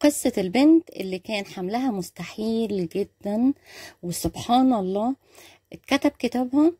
قصة البنت اللي كان حملها مستحيل جدا وسبحان الله اتكتب كتابها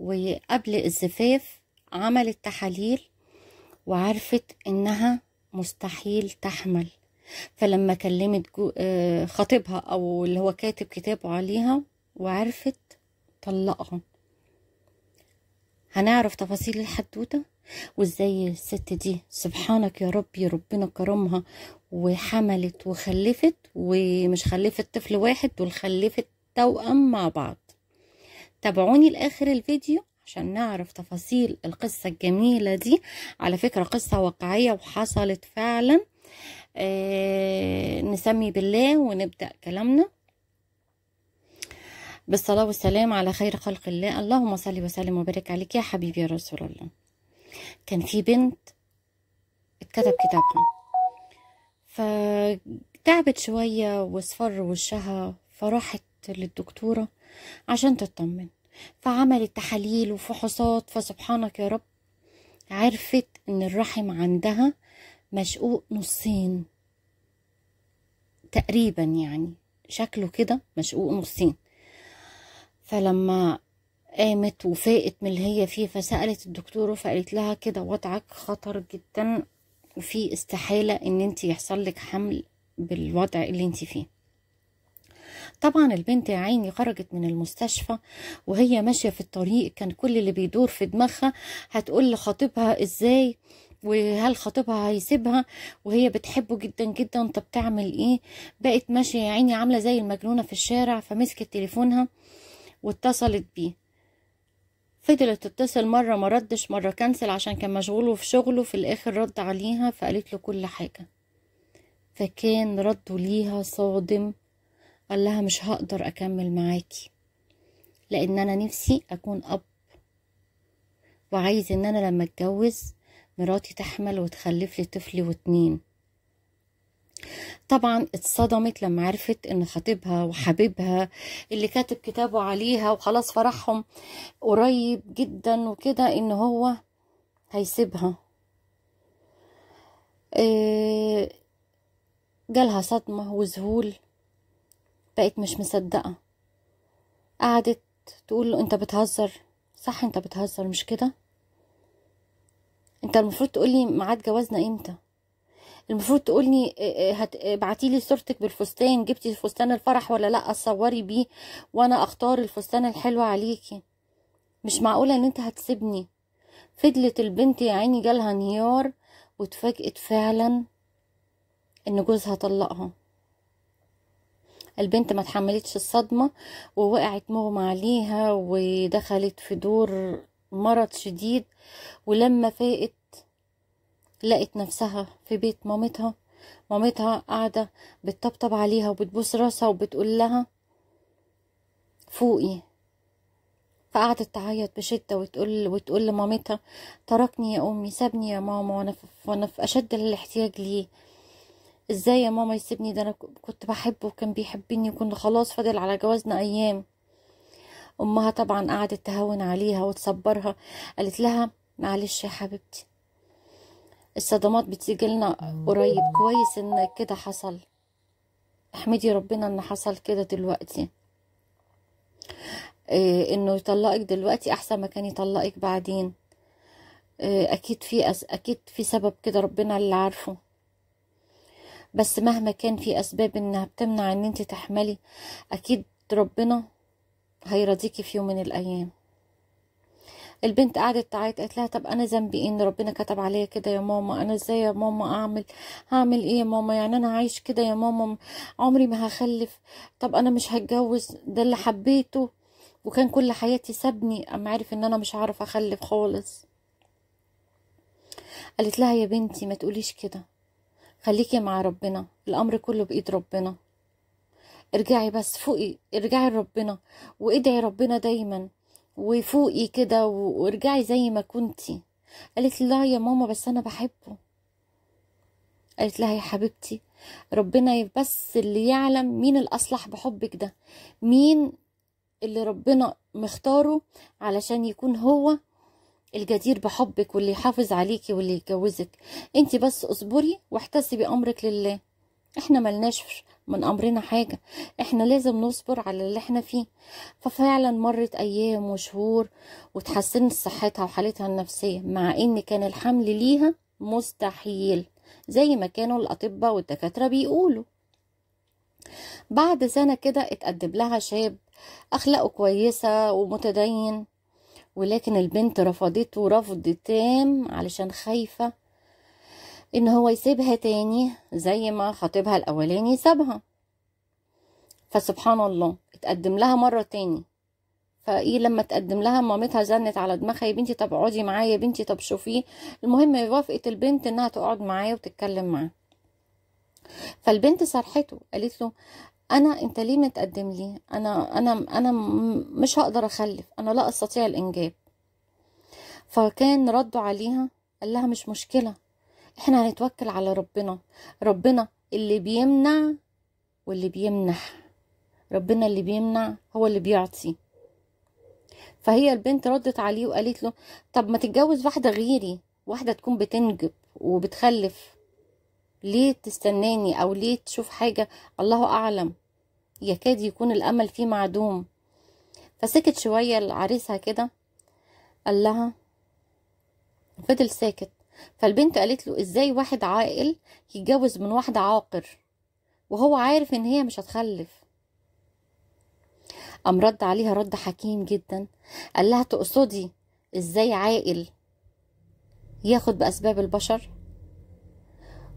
وقبل الزفاف عملت تحاليل وعرفت انها مستحيل تحمل فلما كلمت آه، خطيبها او اللي هو كاتب كتابه عليها وعرفت طلقها هنعرف تفاصيل الحدوتة وازاي الست دي سبحانك يا ربي ربنا كرمها وحملت وخلفت ومش خلفت طفل واحد دول خلفت توأم مع بعض تابعوني لاخر الفيديو عشان نعرف تفاصيل القصة الجميلة دي على فكرة قصة واقعية وحصلت فعلا آه نسمي بالله ونبدأ كلامنا بالصلاة والسلام على خير خلق الله اللهم صل وسلم وبارك عليك يا حبيبي يا رسول الله كان في بنت اتكتب كتابها فتعبت شوية واصفر وشها فراحت للدكتورة عشان تطمن فعملت تحاليل وفحوصات فسبحانك يا رب عرفت ان الرحم عندها مشقوق نصين تقريبا يعني شكله كده مشقوق نصين فلما قامت وفاقت من اللي هي فيه فسألت الدكتورة فقالت لها كده وضعك خطر جدا وفي استحالة ان انت يحصل لك حمل بالوضع اللي انت فيه طبعا البنت يا عيني خرجت من المستشفى وهي ماشية في الطريق كان كل اللي بيدور في دماغها هتقول لخطيبها ازاي وهل خطيبها هيسيبها وهي بتحبه جدا جدا طب تعمل ايه بقت ماشية يا عيني عاملة زي المجنونة في الشارع فمسكت تليفونها واتصلت بيه فضلت تتصل مرة ما ردش مرة كنسل عشان كان مشغول في شغله في الآخر رد عليها فقالت له كل حاجة فكان رده ليها صادم قال لها مش هقدر أكمل معاكي لأن أنا نفسي أكون أب وعايز إن أنا لما أتجوز مراتي تحمل وتخلف لي طفلي واتنين طبعا اتصدمت لما عرفت ان خطيبها وحبيبها اللي كاتب كتابه عليها وخلاص فرحهم قريب جدا وكده ان هو هيسيبها آه، جالها صدمة وذهول بقت مش مصدقة قعدت تقول له انت بتهزر صح انت بتهزر مش كده انت المفروض تقولي ميعاد جوازنا امتى المفروض تقولني آه، آه، هتبعتي آه، لي صورتك بالفستان جبتي فستان الفرح ولا لا اتصوري بيه وانا اختار الفستان الحلو عليكي مش معقوله ان انت هتسيبني فضلت البنت يا عيني جالها انهيار واتفاجئت فعلا ان جوزها طلقها البنت ما تحملتش الصدمة ووقعت مغمى عليها ودخلت في دور مرض شديد ولما فاقت لقت نفسها في بيت مامتها مامتها قاعدة بتطبطب عليها وبتبوس راسها وبتقول لها فوقي فقعدت تعيط بشدة وتقول وتقول لمامتها تركني يا أمي سابني يا ماما وأنا في, وأنا في أشد الاحتياج ليه ازاي يا ماما يسيبني ده أنا كنت بحبه وكان بيحبني وكنا خلاص فاضل على جوازنا أيام أمها طبعا قعدت تهون عليها وتصبرها قالت لها معلش يا حبيبتي الصدمات بتيجي لنا قريب كويس ان كده حصل احمدي ربنا ان حصل كده دلوقتي إيه انه يطلقك دلوقتي احسن ما كان يطلقك بعدين إيه اكيد في أس... اكيد في سبب كده ربنا اللي عارفه بس مهما كان في اسباب انها بتمنع ان انت تحملي اكيد ربنا هيرضيكي في يوم من الايام البنت قعدت تعيط قالت لها طب انا ذنبي إيه ان ربنا كتب عليا كده يا ماما انا ازاي يا ماما اعمل هعمل ايه يا ماما يعني انا عايش كده يا ماما عمري ما هخلف طب انا مش هتجوز ده اللي حبيته وكان كل حياتي سابني اما عارف ان انا مش هعرف اخلف خالص قالت لها يا بنتي ما تقوليش كده خليكي مع ربنا الامر كله بايد ربنا ارجعي بس فوقي ارجعي لربنا وادعي ربنا دايما وفوقي كده وارجعي زي ما كنتي قالت لي لا يا ماما بس انا بحبه قالت لها يا حبيبتي ربنا بس اللي يعلم مين الاصلح بحبك ده مين اللي ربنا مختاره علشان يكون هو الجدير بحبك واللي يحافظ عليكي واللي يتجوزك انت بس اصبري واحتسبي امرك لله احنا ملناش من امرنا حاجه احنا لازم نصبر على اللي احنا فيه ففعلا مرت ايام وشهور وتحسنت صحتها وحالتها النفسيه مع ان كان الحمل ليها مستحيل زي ما كانوا الاطباء والدكاتره بيقولوا بعد سنه كده اتقدم لها شاب اخلاقه كويسه ومتدين ولكن البنت رفضته رفض تام علشان خايفه ان هو يسيبها تاني زي ما خطيبها الاولاني سابها فسبحان الله اتقدم لها مرة تاني فايه لما تقدم لها مامتها زنت على دماغها يا بنتي طب اقعدي معايا يا بنتي طب شوفيه المهم وافقت البنت انها تقعد معاه وتتكلم معاه فالبنت صرحته قالت له انا انت ليه متقدم لي انا انا انا مش هقدر اخلف انا لا استطيع الانجاب فكان رده عليها قال لها مش مشكله احنا هنتوكل على ربنا ربنا اللي بيمنع واللي بيمنح ربنا اللي بيمنع هو اللي بيعطي فهي البنت ردت عليه وقالت له طب ما تتجوز واحدة غيري واحدة تكون بتنجب وبتخلف ليه تستناني او ليه تشوف حاجة الله اعلم يكاد يكون الامل فيه معدوم فسكت شوية عريسها كده قال لها فضل ساكت فالبنت قالت له ازاي واحد عاقل يتجوز من واحدة عاقر وهو عارف ان هي مش هتخلف قام رد عليها رد حكيم جدا قال لها تقصدي ازاي عاقل ياخد باسباب البشر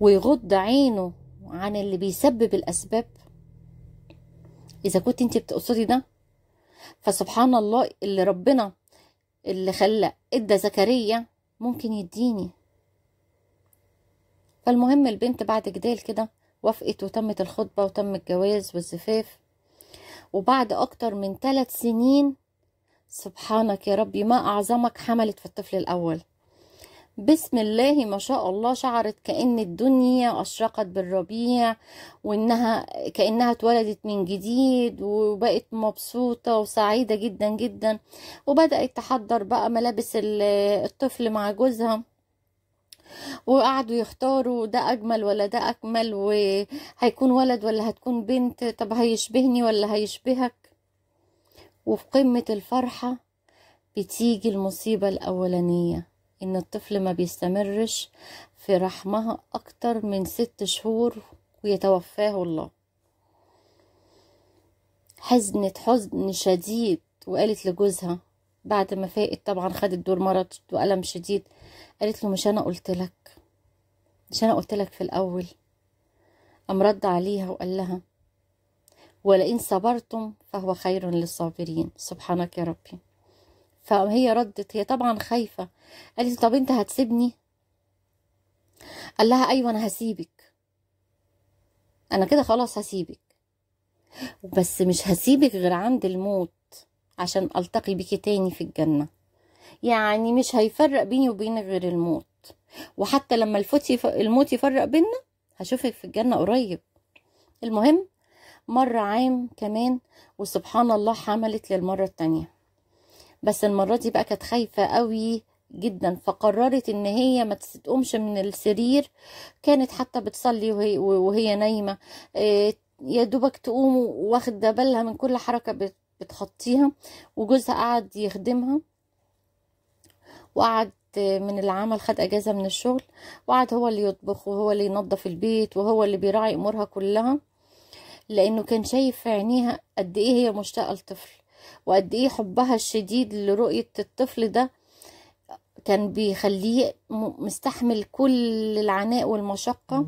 ويغض عينه عن اللي بيسبب الاسباب اذا كنت انت بتقصدي ده فسبحان الله اللي ربنا اللي خلى ادى زكريا ممكن يديني فالمهم البنت بعد جدال كده وافقت وتمت الخطبة وتم الجواز والزفاف وبعد أكتر من ثلاث سنين سبحانك يا ربي ما أعظمك حملت في الطفل الأول بسم الله ما شاء الله شعرت كأن الدنيا أشرقت بالربيع وإنها كأنها اتولدت من جديد وبقت مبسوطة وسعيدة جدا جدا وبدأت تحضر بقى ملابس الطفل مع جوزها وقعدوا يختاروا ده اجمل ولا ده اكمل وهيكون ولد ولا هتكون بنت طب هيشبهني ولا هيشبهك وفي قمة الفرحة بتيجي المصيبة الأولانية إن الطفل ما بيستمرش في رحمها أكتر من ست شهور ويتوفاه الله حزنة حزن شديد وقالت لجوزها بعد ما فاقت طبعا خدت دور مرض وألم شديد قالت له مش أنا قلت لك مش أنا قلت لك في الأول قام رد عليها وقال لها ولئن صبرتم فهو خير للصابرين سبحانك يا ربي فهي ردت هي طبعا خايفة قالت طب انت هتسيبني قال لها ايوه انا هسيبك انا كده خلاص هسيبك بس مش هسيبك غير عند الموت عشان ألتقي بك تاني في الجنة يعني مش هيفرق بيني وبينك غير الموت وحتى لما الموت يفرق بينا هشوفك في الجنة قريب المهم مر عام كمان وسبحان الله حملت للمرة التانية بس المرة دي بقى كانت خايفة قوي جدا فقررت ان هي ما تقومش من السرير كانت حتى بتصلي وهي, وهي نايمة آه، يا دوبك تقوم واخده بالها من كل حركة بتحطيها وجوزها قعد يخدمها وقعد من العمل خد اجازه من الشغل وقعد هو اللي يطبخ وهو اللي ينظف البيت وهو اللي بيراعي امورها كلها لانه كان شايف في عينيها قد ايه هي مشتاقه لطفل وقد ايه حبها الشديد لرؤيه الطفل ده كان بيخليه مستحمل كل العناء والمشقه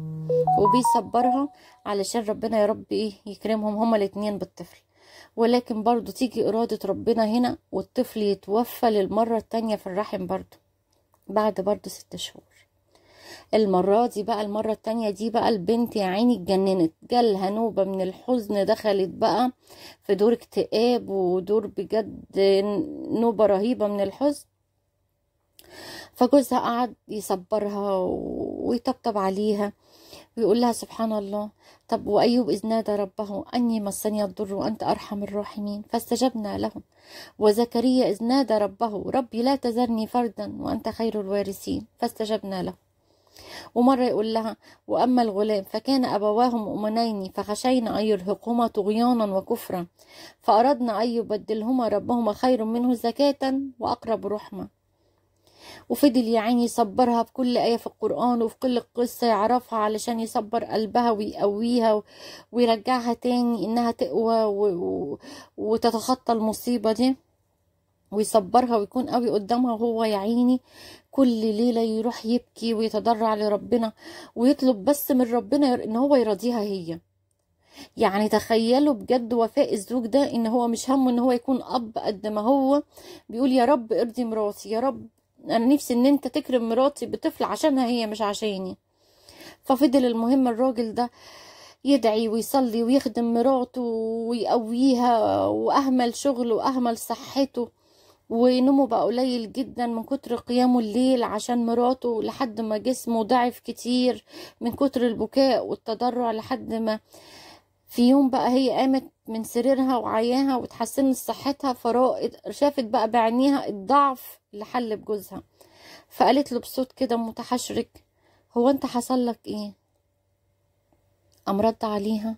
وبيصبرها علشان ربنا يا رب ايه يكرمهم هما الاتنين بالطفل ولكن برضو تيجي إرادة ربنا هنا والطفل يتوفى للمرة التانية في الرحم برضو بعد برضو ست شهور المرة دي بقى المرة التانية دي بقى البنت يا عيني اتجننت جالها نوبة من الحزن دخلت بقى في دور اكتئاب ودور بجد نوبة رهيبة من الحزن فجوزها قعد يصبرها ويطبطب عليها ويقول لها سبحان الله طب وأيوب إذ نادى ربه أني مسني الضر وأنت أرحم الراحمين فاستجبنا له وزكريا إذ نادى ربه ربي لا تذرني فردا وأنت خير الوارثين فاستجبنا له ومرة يقول لها وأما الغلام فكان أبواه مؤمنين فخشينا أن يرهقهما طغيانا وكفرا فأردنا أن يبدلهما ربهما خير منه زكاة وأقرب رحمة وفضل يا عيني يصبرها بكل آية في القرآن وفي كل قصة يعرفها علشان يصبر قلبها ويقويها ويرجعها تاني إنها تقوى وتتخطى المصيبة دي ويصبرها ويكون قوي قدامها وهو يا عيني كل ليلة يروح يبكي ويتضرع لربنا ويطلب بس من ربنا إن هو يرضيها هي يعني تخيلوا بجد وفاء الزوج ده ان هو مش همه ان هو يكون اب قد ما هو بيقول يا رب ارضي مراتي يا رب انا نفسي ان انت تكرم مراتي بطفل عشانها هي مش عشاني ففضل المهم الراجل ده يدعي ويصلي ويخدم مراته ويقويها واهمل شغله واهمل صحته ونومه بقى قليل جدا من كتر قيامه الليل عشان مراته لحد ما جسمه ضعف كتير من كتر البكاء والتضرع لحد ما في يوم بقى هي قامت من سريرها وعياها وتحسن صحتها فرائد شافت بقى بعينيها الضعف اللي حل بجوزها فقالت له بصوت كده متحشرك هو انت حصل لك ايه قام رد عليها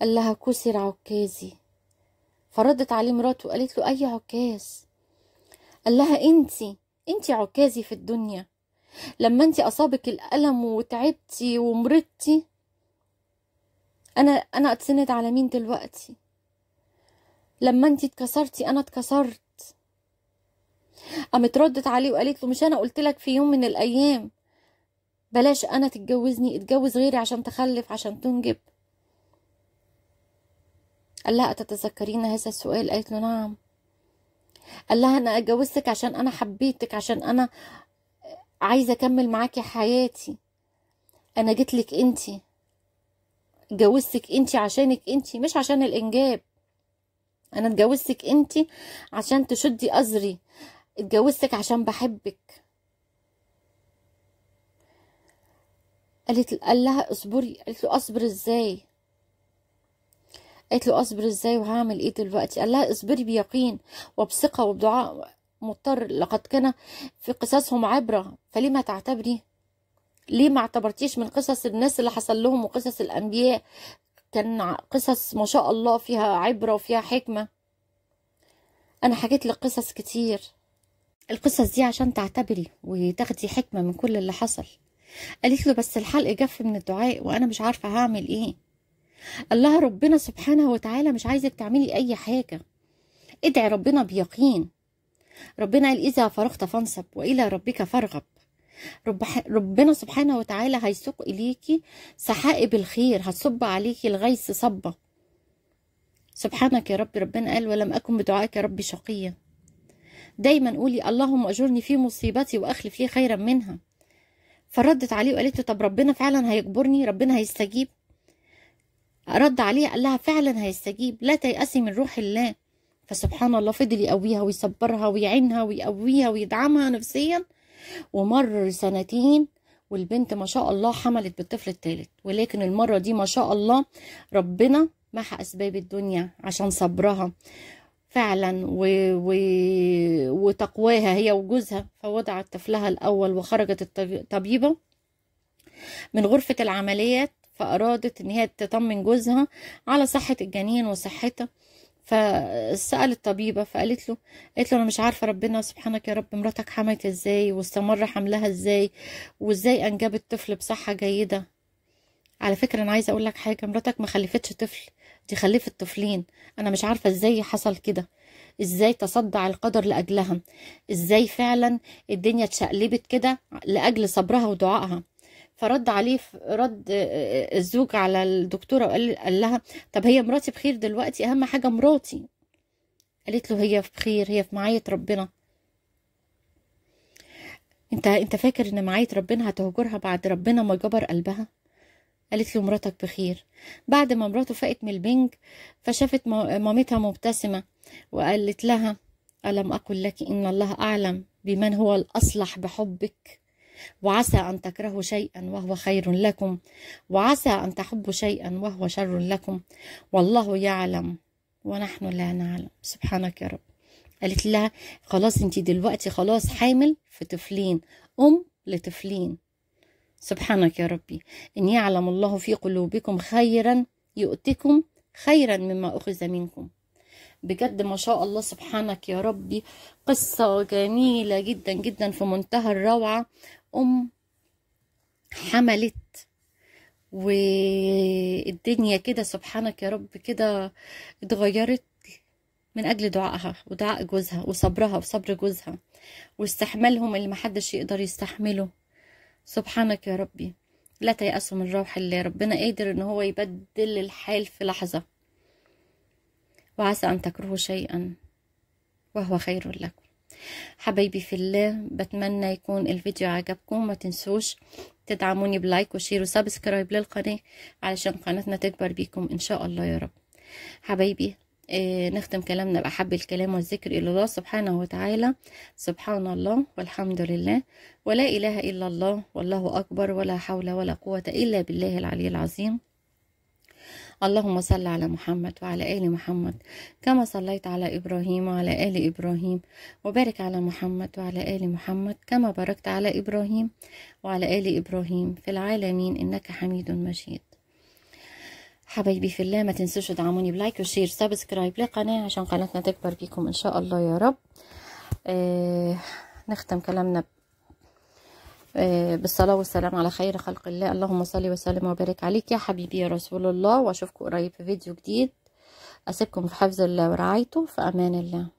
قال لها كسر عكازي فردت عليه مراته وقالت له اي عكاز قال لها انتي انتي عكازي في الدنيا لما انتي اصابك الالم وتعبتي ومرضتي انا انا اتسند على مين دلوقتي لما انت اتكسرتي انا اتكسرت قامت ردت عليه وقالت له مش انا قلت لك في يوم من الايام بلاش انا تتجوزني اتجوز غيري عشان تخلف عشان تنجب قال لها أتتذكرين هذا السؤال قالت له نعم قال لها أنا اتجوزتك عشان أنا حبيتك عشان أنا عايزة أكمل معاكي حياتي أنا جيت لك أنتي اتجوزتك انت عشانك انت مش عشان الانجاب انا اتجوزتك انت عشان تشدي ازري اتجوزتك عشان بحبك قالت قال لها اصبري قالت له اصبر ازاي قالت له اصبر ازاي وهعمل ايه دلوقتي قال لها اصبري بيقين وبثقه وبدعاء مضطر لقد كان في قصصهم عبره فلما تعتبري ليه ما اعتبرتيش من قصص الناس اللي حصل لهم وقصص الانبياء كان قصص ما شاء الله فيها عبره وفيها حكمه انا حكيت لك قصص كتير القصص دي عشان تعتبري وتاخدي حكمه من كل اللي حصل قالت له بس الحلق جف من الدعاء وانا مش عارفه هعمل ايه الله ربنا سبحانه وتعالى مش عايزك تعملي اي حاجه ادعي ربنا بيقين ربنا قال اذا فرغت فانصب والى ربك فارغب رب ربنا سبحانه وتعالى هيسوق إليكي سحائب الخير هتصب عليكي الغيث صبة سبحانك يا رب ربنا قال ولم أكن بدعائك يا رب شقيا دايما قولي اللهم أجرني في مصيبتي وأخلف لي خيرا منها فردت عليه وقالت له طب ربنا فعلا هيجبرني ربنا هيستجيب رد عليها قال لها فعلا هيستجيب لا تيأسي من روح الله فسبحان الله فضل يقويها ويصبرها ويعينها ويقويها ويدعمها نفسيا ومر سنتين والبنت ما شاء الله حملت بالطفل الثالث ولكن المرة دي ما شاء الله ربنا محى أسباب الدنيا عشان صبرها فعلا و... و... وتقواها هي وجوزها فوضعت طفلها الأول وخرجت الطبيبة من غرفة العمليات فأرادت إن هي تطمن جوزها على صحة الجنين وصحتها فسأل الطبيبة فقالت له قالت له أنا مش عارفة ربنا سبحانك يا رب مراتك حمت إزاي واستمر حملها إزاي وإزاي أنجبت طفل بصحة جيدة على فكرة أنا عايزة أقول لك حاجة مراتك ما خلفتش طفل دي خلفت طفلين أنا مش عارفة إزاي حصل كده إزاي تصدع القدر لأجلها إزاي فعلا الدنيا اتشقلبت كده لأجل صبرها ودعائها فرد عليه رد آه، آه، الزوج على الدكتوره وقال لها طب هي مراتي بخير دلوقتي اهم حاجه مراتي قالت له هي بخير هي في معاية ربنا انت انت فاكر ان معاية ربنا هتهجرها بعد ربنا ما جبر قلبها قالت له مراتك بخير بعد ما مراته فاقت من البنج فشافت مامتها مبتسمه وقالت لها الم اقل لك ان الله اعلم بمن هو الاصلح بحبك وعسى أن تكرهوا شيئا وهو خير لكم وعسى أن تحبوا شيئا وهو شر لكم والله يعلم ونحن لا نعلم سبحانك يا رب قالت لها خلاص انت دلوقتي خلاص حامل في طفلين أم لطفلين سبحانك يا ربي إن يعلم الله في قلوبكم خيرا يؤتكم خيرا مما أخذ منكم بجد ما شاء الله سبحانك يا ربي قصة جميلة جدا جدا في منتهى الروعة الأم حملت والدنيا كده سبحانك يا رب كده اتغيرت من أجل دعائها ودعاء جوزها وصبرها وصبر جوزها واستحمالهم اللي محدش يقدر يستحمله سبحانك يا ربي لا تيأسوا من روح الله ربنا قادر ان هو يبدل الحال في لحظة وعسى ان تكرهوا شيئا وهو خير لكم حبايبي في الله بتمنى يكون الفيديو عجبكم ما تنسوش تدعموني بلايك وشير وسبسكرايب للقناة علشان قناتنا تكبر بيكم ان شاء الله يا رب حبايبي آه نختم كلامنا بأحب الكلام والذكر إلى الله سبحانه وتعالى سبحان الله والحمد لله ولا إله إلا الله والله أكبر ولا حول ولا قوة إلا بالله العلي العظيم اللهم صل على محمد وعلى آل محمد كما صليت على إبراهيم وعلى آل إبراهيم وبارك على محمد وعلى آل محمد كما باركت على إبراهيم وعلى آل إبراهيم في العالمين إنك حميد مجيد حبايبي في الله ما تنسوش تدعموني بلايك وشير سبسكرايب للقناة عشان قناتنا تكبر فيكم إن شاء الله يا رب آه نختم كلامنا آه، بالصلاة والسلام على خير خلق الله اللهم صل وسلم وبارك عليك يا حبيبي يا رسول الله واشوفكم قريب في فيديو جديد اسيبكم في حفظ الله ورعايته في امان الله